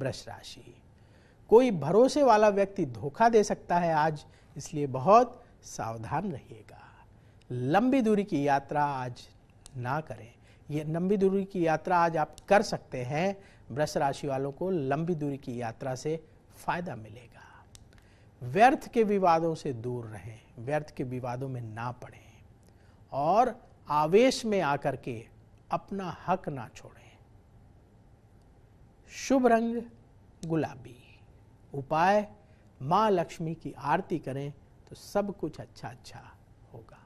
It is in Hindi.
वृष राशि कोई भरोसे वाला व्यक्ति धोखा दे सकता है आज इसलिए बहुत सावधान रहिएगा लंबी दूरी की यात्रा आज ना करें ये लंबी दूरी की यात्रा आज आप कर सकते हैं वृष राशि वालों को लंबी दूरी की यात्रा से फायदा मिलेगा व्यर्थ के विवादों से दूर रहें व्यर्थ के विवादों में ना पड़े और आवेश में आकर के अपना हक ना छोड़ें शुभ रंग गुलाबी उपाय माँ लक्ष्मी की आरती करें तो सब कुछ अच्छा अच्छा होगा